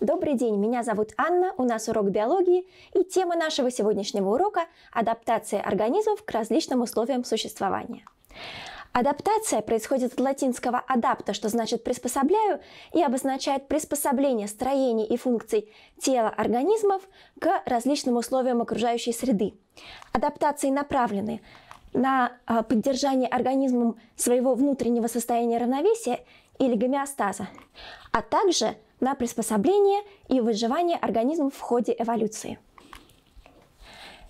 Добрый день, меня зовут Анна, у нас урок биологии, и тема нашего сегодняшнего урока – адаптация организмов к различным условиям существования. Адаптация происходит от латинского «адапта», что значит «приспособляю», и обозначает приспособление строений и функций тела организмов к различным условиям окружающей среды. Адаптации направлены на э, поддержание организмом своего внутреннего состояния равновесия или гомеостаза, а также – на приспособление и выживание организмов в ходе эволюции.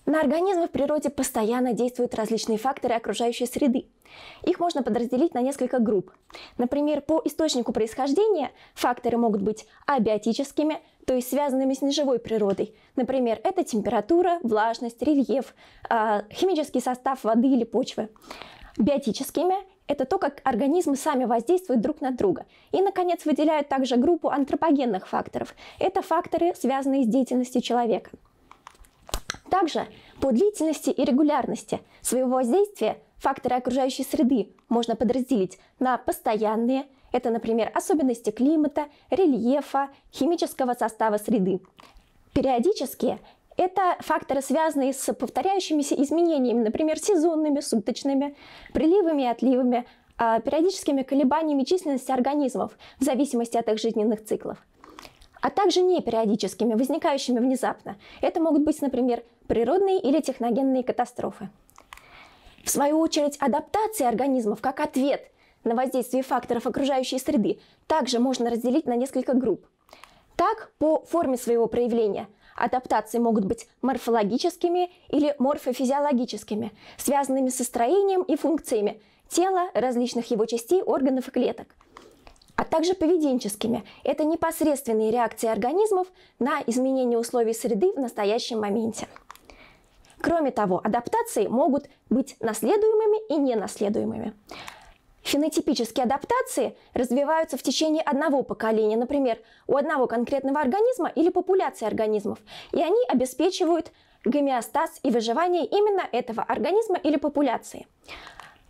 На организмы в природе постоянно действуют различные факторы окружающей среды. Их можно подразделить на несколько групп. Например, по источнику происхождения факторы могут быть абиотическими, то есть связанными с неживой природой. Например, это температура, влажность, рельеф, а, химический состав воды или почвы. Биотическими это то, как организмы сами воздействуют друг на друга. И, наконец, выделяют также группу антропогенных факторов. Это факторы, связанные с деятельностью человека. Также по длительности и регулярности своего воздействия факторы окружающей среды можно подразделить на постоянные, это, например, особенности климата, рельефа, химического состава среды. Периодические это факторы, связанные с повторяющимися изменениями, например, сезонными, суточными, приливами и отливами, а, периодическими колебаниями численности организмов в зависимости от их жизненных циклов, а также непериодическими, возникающими внезапно. Это могут быть, например, природные или техногенные катастрофы. В свою очередь, адаптация организмов как ответ на воздействие факторов окружающей среды также можно разделить на несколько групп. Так, по форме своего проявления – Адаптации могут быть морфологическими или морфофизиологическими, связанными со строением и функциями тела, различных его частей, органов и клеток а также поведенческими. Это непосредственные реакции организмов на изменение условий среды в настоящем моменте. Кроме того, адаптации могут быть наследуемыми и ненаследуемыми. Фенотипические адаптации развиваются в течение одного поколения, например, у одного конкретного организма или популяции организмов, и они обеспечивают гомеостаз и выживание именно этого организма или популяции.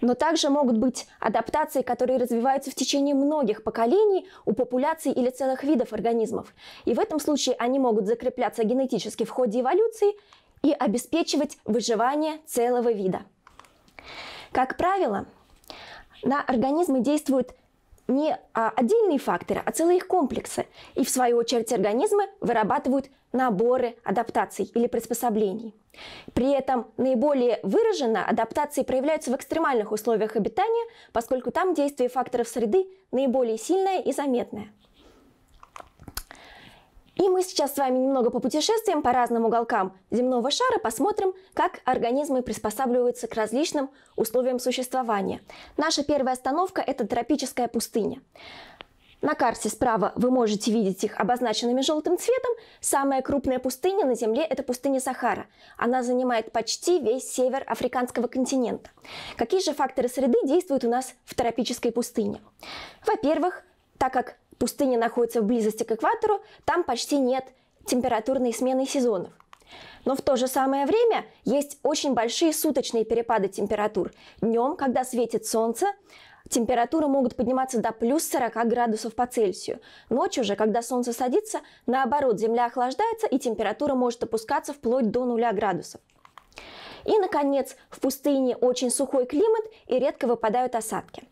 Но также могут быть адаптации, которые развиваются в течение многих поколений у популяций или целых видов организмов. И в этом случае они могут закрепляться генетически в ходе эволюции и обеспечивать выживание целого вида. Как правило, на организмы действуют не а, отдельные факторы, а целые их комплексы. И в свою очередь организмы вырабатывают наборы адаптаций или приспособлений. При этом наиболее выраженно адаптации проявляются в экстремальных условиях обитания, поскольку там действие факторов среды наиболее сильное и заметное. И мы сейчас с вами немного попутешествуем по разным уголкам земного шара, посмотрим, как организмы приспосабливаются к различным условиям существования. Наша первая остановка – это тропическая пустыня. На карте справа вы можете видеть их обозначенными желтым цветом. Самая крупная пустыня на Земле – это пустыня Сахара. Она занимает почти весь север африканского континента. Какие же факторы среды действуют у нас в тропической пустыне? Во-первых, так как Пустыни находятся в близости к экватору, там почти нет температурной смены сезонов. Но в то же самое время есть очень большие суточные перепады температур. Днем, когда светит солнце, температуры могут подниматься до плюс 40 градусов по Цельсию. Ночью же, когда солнце садится, наоборот, земля охлаждается и температура может опускаться вплоть до 0 градусов. И, наконец, в пустыне очень сухой климат и редко выпадают осадки.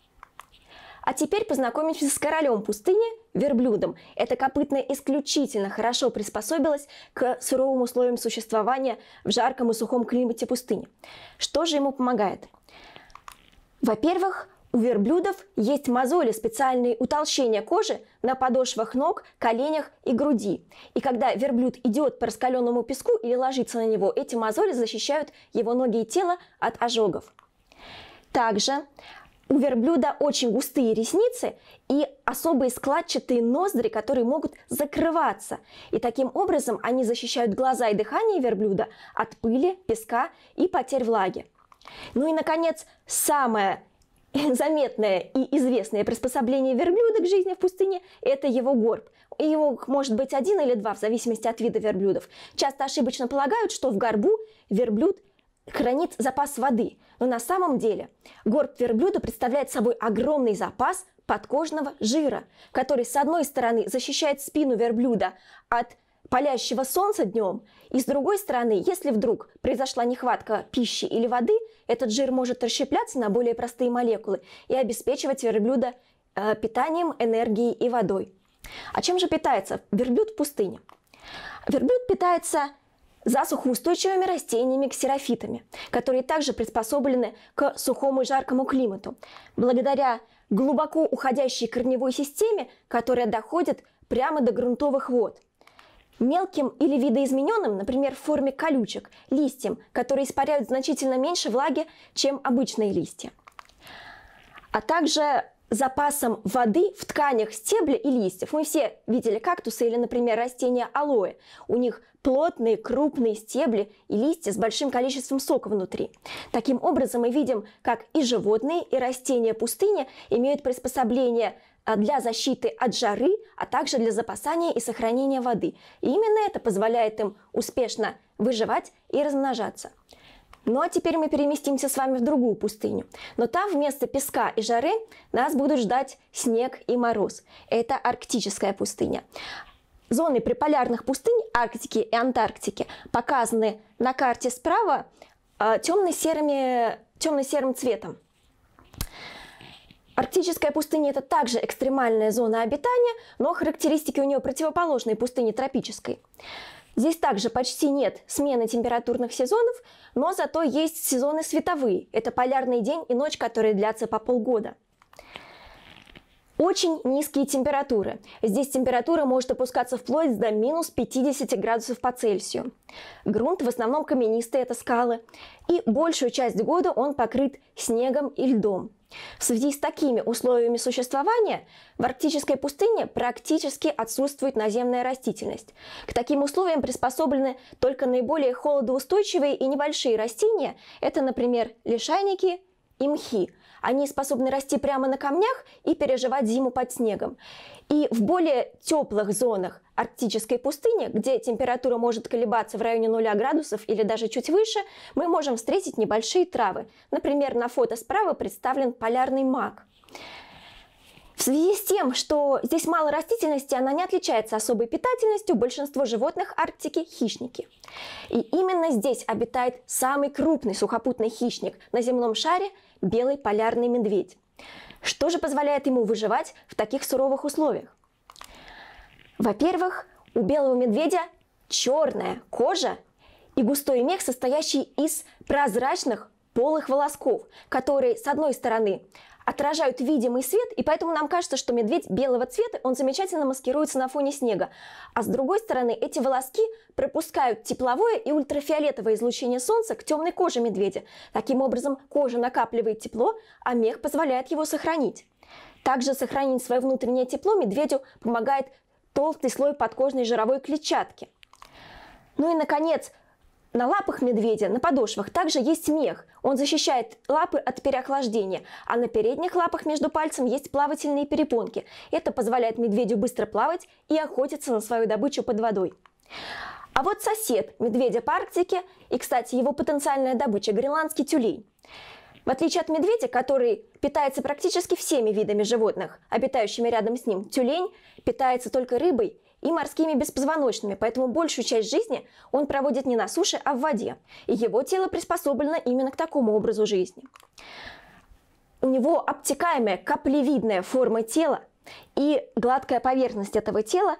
А теперь познакомимся с королем пустыни – верблюдом. Это копытное исключительно хорошо приспособилось к суровым условиям существования в жарком и сухом климате пустыни. Что же ему помогает? Во-первых, у верблюдов есть мозоли, специальные утолщения кожи на подошвах ног, коленях и груди. И когда верблюд идет по раскаленному песку или ложится на него, эти мозоли защищают его ноги и тело от ожогов. Также у верблюда очень густые ресницы и особые складчатые ноздри, которые могут закрываться. И таким образом они защищают глаза и дыхание верблюда от пыли, песка и потерь влаги. Ну и, наконец, самое заметное и известное приспособление верблюда к жизни в пустыне – это его горб. Его может быть один или два, в зависимости от вида верблюдов. Часто ошибочно полагают, что в горбу верблюд – хранит запас воды, но на самом деле горб верблюда представляет собой огромный запас подкожного жира, который с одной стороны защищает спину верблюда от палящего солнца днем, и с другой стороны, если вдруг произошла нехватка пищи или воды, этот жир может расщепляться на более простые молекулы и обеспечивать верблюда э, питанием, энергией и водой. А чем же питается верблюд в пустыне? Верблюд питается засухоустойчивыми растениями ксерофитами, которые также приспособлены к сухому и жаркому климату, благодаря глубоко уходящей корневой системе, которая доходит прямо до грунтовых вод. Мелким или видоизмененным, например, в форме колючек, листьям, которые испаряют значительно меньше влаги, чем обычные листья. А также запасом воды в тканях стебля и листьев. Мы все видели кактусы или, например, растения алоэ. У них плотные крупные стебли и листья с большим количеством сока внутри. Таким образом мы видим, как и животные, и растения пустыни имеют приспособление а, для защиты от жары, а также для запасания и сохранения воды. И именно это позволяет им успешно выживать и размножаться. Ну а теперь мы переместимся с вами в другую пустыню. Но там вместо песка и жары нас будут ждать снег и мороз. Это арктическая пустыня. Зоны приполярных пустынь Арктики и Антарктики показаны на карте справа э, темно-серыми, темно-серым цветом. Арктическая пустыня – это также экстремальная зона обитания, но характеристики у нее противоположные пустыне тропической. Здесь также почти нет смены температурных сезонов, но зато есть сезоны световые. Это полярный день и ночь, которые длятся по полгода – очень низкие температуры. Здесь температура может опускаться вплоть до минус 50 градусов по Цельсию. Грунт в основном каменистый, это скалы. И большую часть года он покрыт снегом и льдом. В связи с такими условиями существования в арктической пустыне практически отсутствует наземная растительность. К таким условиям приспособлены только наиболее холодоустойчивые и небольшие растения. Это, например, лишайники, и мхи. Они способны расти прямо на камнях и переживать зиму под снегом. И в более теплых зонах арктической пустыни, где температура может колебаться в районе 0 градусов или даже чуть выше, мы можем встретить небольшие травы. Например, на фото справа представлен полярный мак – в связи с тем, что здесь мало растительности, она не отличается особой питательностью, большинство животных Арктики – хищники. И именно здесь обитает самый крупный сухопутный хищник на земном шаре – белый полярный медведь. Что же позволяет ему выживать в таких суровых условиях? Во-первых, у белого медведя черная кожа и густой мех, состоящий из прозрачных полых волосков, которые, с одной стороны, отражают видимый свет, и поэтому нам кажется, что медведь белого цвета, он замечательно маскируется на фоне снега. А с другой стороны, эти волоски пропускают тепловое и ультрафиолетовое излучение солнца к темной коже медведя. Таким образом, кожа накапливает тепло, а мех позволяет его сохранить. Также сохранить свое внутреннее тепло медведю помогает толстый слой подкожной жировой клетчатки. Ну и, наконец, на лапах медведя, на подошвах также есть мех. Он защищает лапы от переохлаждения, а на передних лапах между пальцем есть плавательные перепонки. Это позволяет медведю быстро плавать и охотиться на свою добычу под водой. А вот сосед медведя по Арктике и, кстати, его потенциальная добыча – гренландский тюлень. В отличие от медведя, который питается практически всеми видами животных, обитающими рядом с ним, тюлень питается только рыбой и морскими беспозвоночными, поэтому большую часть жизни он проводит не на суше, а в воде. И его тело приспособлено именно к такому образу жизни. У него обтекаемая каплевидная форма тела и гладкая поверхность этого тела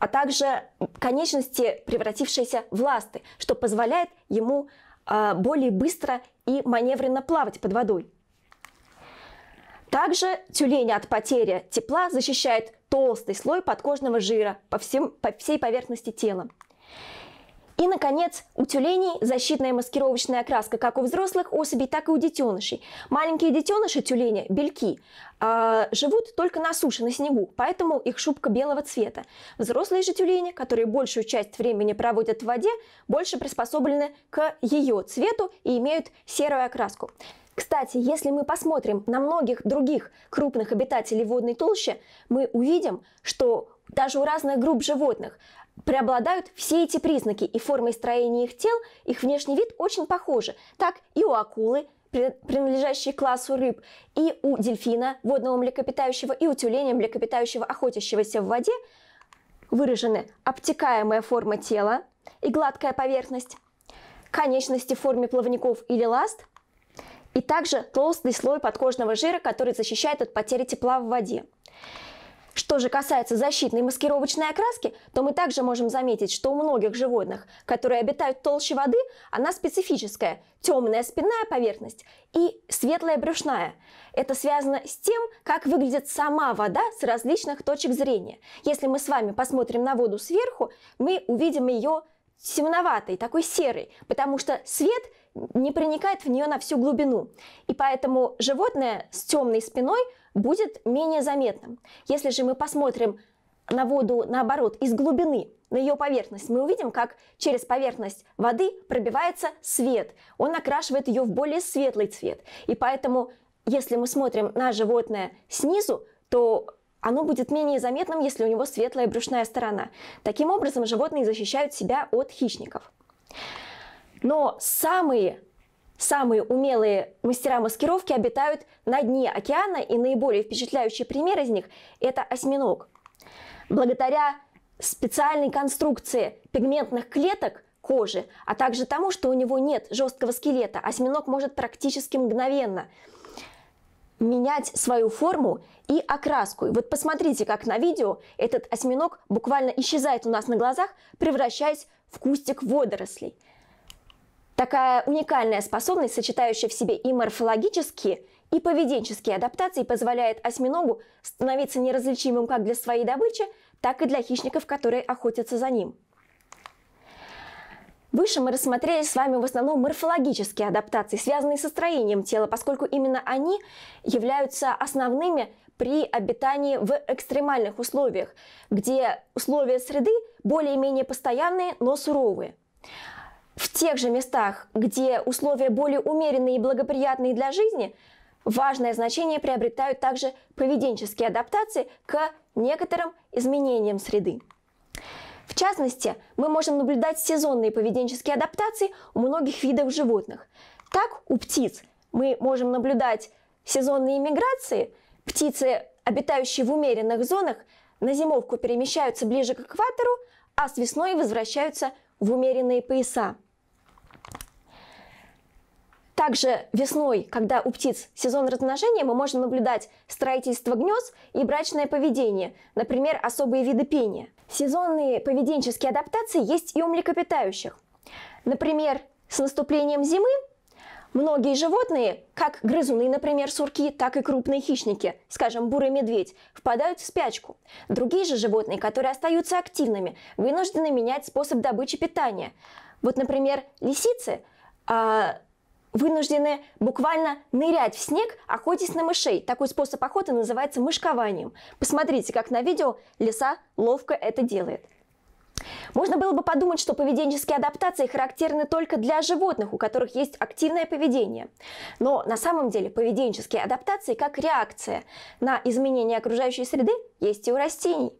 а также конечности, превратившиеся в ласты, что позволяет ему а, более быстро и маневренно плавать под водой. Также тюлень от потери тепла защищает толстый слой подкожного жира по, всем, по всей поверхности тела. И, наконец, у тюленей защитная маскировочная окраска как у взрослых особей, так и у детенышей. Маленькие детеныши тюленя, бельки, э, живут только на суше, на снегу, поэтому их шубка белого цвета. Взрослые же тюлени, которые большую часть времени проводят в воде, больше приспособлены к ее цвету и имеют серую окраску. Кстати, если мы посмотрим на многих других крупных обитателей водной толщи, мы увидим, что даже у разных групп животных преобладают все эти признаки, и формы строения их тел, их внешний вид очень похожи. Так и у акулы, принадлежащей к классу рыб, и у дельфина, водного млекопитающего, и у тюленя, млекопитающего, охотящегося в воде, выражены обтекаемая форма тела и гладкая поверхность, конечности в форме плавников или ласт – и также толстый слой подкожного жира, который защищает от потери тепла в воде. Что же касается защитной маскировочной окраски, то мы также можем заметить, что у многих животных, которые обитают толще воды, она специфическая – темная спинная поверхность и светлая брюшная. Это связано с тем, как выглядит сама вода с различных точек зрения. Если мы с вами посмотрим на воду сверху, мы увидим ее темноватой, такой серой, потому что свет – не проникает в нее на всю глубину. И поэтому животное с темной спиной будет менее заметным. Если же мы посмотрим на воду, наоборот, из глубины, на ее поверхность, мы увидим, как через поверхность воды пробивается свет. Он окрашивает ее в более светлый цвет. И поэтому, если мы смотрим на животное снизу, то оно будет менее заметным, если у него светлая брюшная сторона. Таким образом, животные защищают себя от хищников. Но самые Самые умелые мастера маскировки обитают на дне океана, и наиболее впечатляющий пример из них – это осьминог. Благодаря специальной конструкции пигментных клеток кожи, а также тому, что у него нет жесткого скелета, осьминог может практически мгновенно менять свою форму и окраску. И вот посмотрите, как на видео этот осьминог буквально исчезает у нас на глазах, превращаясь в кустик водорослей – Такая уникальная способность, сочетающая в себе и морфологические, и поведенческие адаптации, позволяет осьминогу становиться неразличимым как для своей добычи, так и для хищников, которые охотятся за ним. Выше мы рассмотрели с вами в основном морфологические адаптации, связанные со строением тела, поскольку именно они являются основными при обитании в экстремальных условиях, где условия среды более-менее постоянные, но суровые. В тех же местах, где условия более умеренные и благоприятные для жизни, важное значение приобретают также поведенческие адаптации к некоторым изменениям среды. В частности, мы можем наблюдать сезонные поведенческие адаптации у многих видов животных. Так, у птиц мы можем наблюдать сезонные миграции. Птицы, обитающие в умеренных зонах, на зимовку перемещаются ближе к экватору, а с весной возвращаются в умеренные пояса. Также весной, когда у птиц сезон размножения, мы можем наблюдать строительство гнезд и брачное поведение, например, особые виды пения. Сезонные поведенческие адаптации есть и у млекопитающих. Например, с наступлением зимы Многие животные, как грызуны, например, сурки, так и крупные хищники, скажем, бурый медведь, впадают в спячку. Другие же животные, которые остаются активными, вынуждены менять способ добычи питания. Вот, например, лисицы а, вынуждены буквально нырять в снег, охотясь на мышей. Такой способ охоты называется мышкованием. Посмотрите, как на видео лиса ловко это делает. Можно было бы подумать, что поведенческие адаптации характерны только для животных, у которых есть активное поведение. Но на самом деле поведенческие адаптации как реакция на изменения окружающей среды есть и у растений.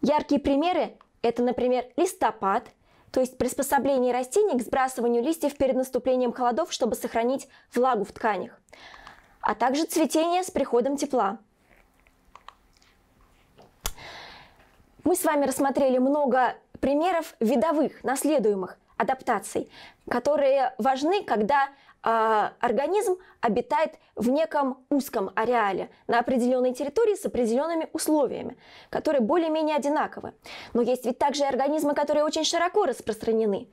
Яркие примеры – это, например, листопад – то есть приспособление растений к сбрасыванию листьев перед наступлением холодов, чтобы сохранить влагу в тканях, а также цветение с приходом тепла. Мы с вами рассмотрели много примеров видовых, наследуемых адаптаций, которые важны, когда а, организм обитает в неком узком ареале на определенной территории с определенными условиями, которые более-менее одинаковы. Но есть ведь также организмы, которые очень широко распространены,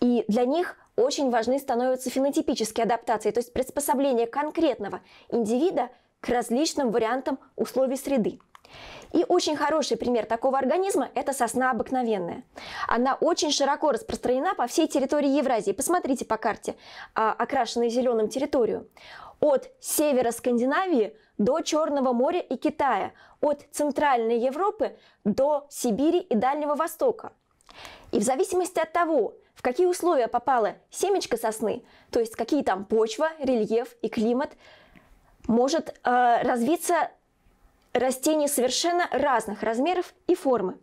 и для них очень важны становятся фенотипические адаптации, то есть приспособление конкретного индивида к различным вариантам условий среды. И очень хороший пример такого организма – это сосна обыкновенная. Она очень широко распространена по всей территории Евразии. Посмотрите по карте, а, окрашенной зеленым территорию. От севера Скандинавии до Черного моря и Китая, от Центральной Европы до Сибири и Дальнего Востока. И в зависимости от того, в какие условия попала семечко сосны, то есть какие там почва, рельеф и климат, может э, развиться растений совершенно разных размеров и формы.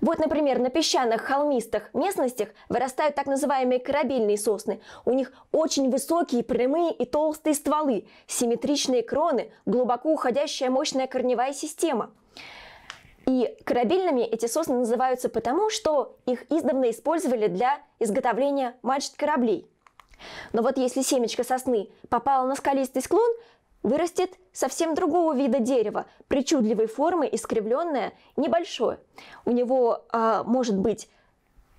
Вот, например, на песчаных холмистых местностях вырастают так называемые корабельные сосны. У них очень высокие, прямые и толстые стволы, симметричные кроны, глубоко уходящая мощная корневая система. И корабельными эти сосны называются потому, что их издавна использовали для изготовления мачт кораблей. Но вот если семечко сосны попало на скалистый склон, вырастет совсем другого вида дерева, причудливой формы, искривленное, небольшое. У него а, может быть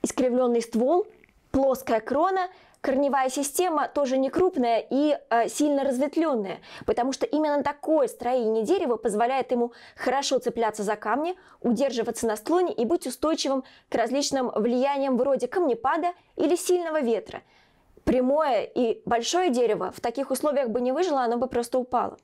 искривленный ствол, плоская крона, корневая система тоже не крупная и а, сильно разветвленная, потому что именно такое строение дерева позволяет ему хорошо цепляться за камни, удерживаться на склоне и быть устойчивым к различным влияниям вроде камнепада или сильного ветра – прямое и большое дерево в таких условиях бы не выжило, оно бы просто упало.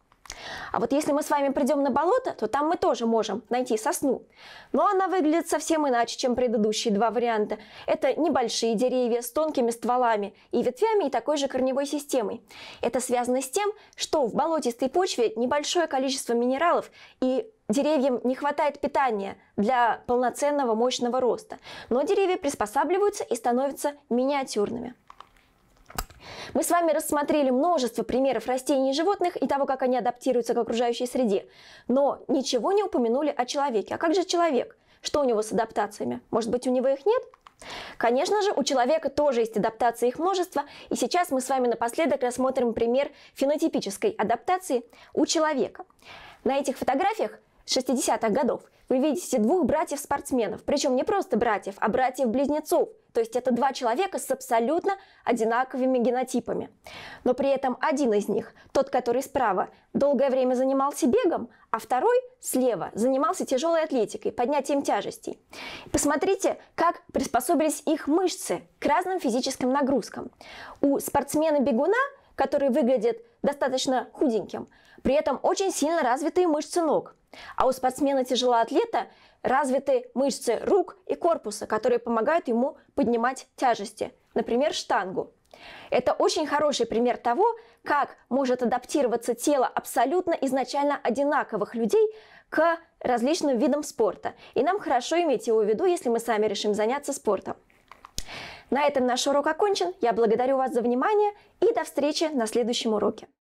А вот если мы с вами придем на болото, то там мы тоже можем найти сосну. Но она выглядит совсем иначе, чем предыдущие два варианта. Это небольшие деревья с тонкими стволами и ветвями и такой же корневой системой. Это связано с тем, что в болотистой почве небольшое количество минералов и Деревьям не хватает питания для полноценного мощного роста, но деревья приспосабливаются и становятся миниатюрными. Мы с вами рассмотрели множество примеров растений и животных и того, как они адаптируются к окружающей среде. Но ничего не упомянули о человеке. А как же человек? Что у него с адаптациями? Может быть, у него их нет? Конечно же, у человека тоже есть адаптации их множество, и сейчас мы с вами напоследок рассмотрим пример фенотипической адаптации у человека. На этих фотографиях 60-х годов. Вы видите двух братьев-спортсменов, причем не просто братьев, а братьев-близнецов. То есть это два человека с абсолютно одинаковыми генотипами. Но при этом один из них, тот, который справа, долгое время занимался бегом, а второй слева занимался тяжелой атлетикой, поднятием тяжестей. Посмотрите, как приспособились их мышцы к разным физическим нагрузкам. У спортсмена-бегуна, который выглядит достаточно худеньким, при этом очень сильно развитые мышцы ног – а у спортсмена-тяжелоатлета развиты мышцы рук и корпуса, которые помогают ему поднимать тяжести, например, штангу. Это очень хороший пример того, как может адаптироваться тело абсолютно изначально одинаковых людей к различным видам спорта. И нам хорошо иметь его в виду, если мы сами решим заняться спортом. На этом наш урок окончен. Я благодарю вас за внимание и до встречи на следующем уроке.